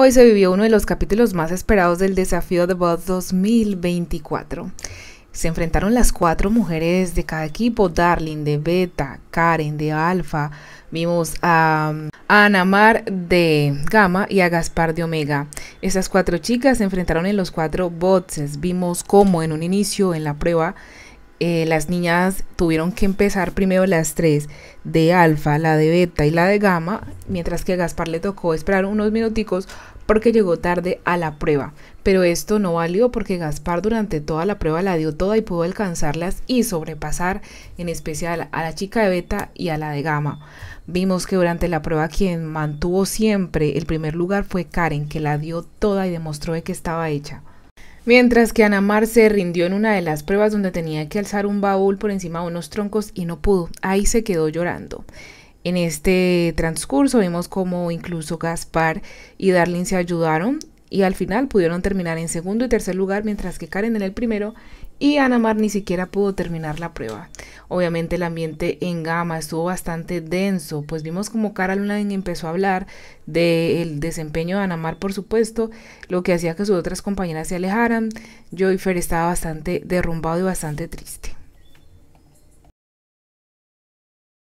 Hoy se vivió uno de los capítulos más esperados del desafío de bots 2024. Se enfrentaron las cuatro mujeres de cada equipo, Darling de Beta, Karen de Alfa, vimos a, um, Anamar de gama y a Gaspar de Omega. esas cuatro chicas se enfrentaron en los cuatro bots Vimos cómo en un inicio en la prueba eh, las niñas tuvieron que empezar primero las tres de alfa, la de beta y la de gama mientras que a Gaspar le tocó esperar unos minuticos porque llegó tarde a la prueba. Pero esto no valió porque Gaspar durante toda la prueba la dio toda y pudo alcanzarlas y sobrepasar en especial a la chica de beta y a la de gama. Vimos que durante la prueba quien mantuvo siempre el primer lugar fue Karen, que la dio toda y demostró de que estaba hecha. Mientras que Mar se rindió en una de las pruebas donde tenía que alzar un baúl por encima de unos troncos y no pudo, ahí se quedó llorando. En este transcurso vimos cómo incluso Gaspar y Darlin se ayudaron y al final pudieron terminar en segundo y tercer lugar, mientras que Karen en el primero y Anamar ni siquiera pudo terminar la prueba. Obviamente el ambiente en gama estuvo bastante denso, pues vimos como Caroline empezó a hablar del desempeño de Anamar, por supuesto, lo que hacía que sus otras compañeras se alejaran. Joyfer estaba bastante derrumbado y bastante triste.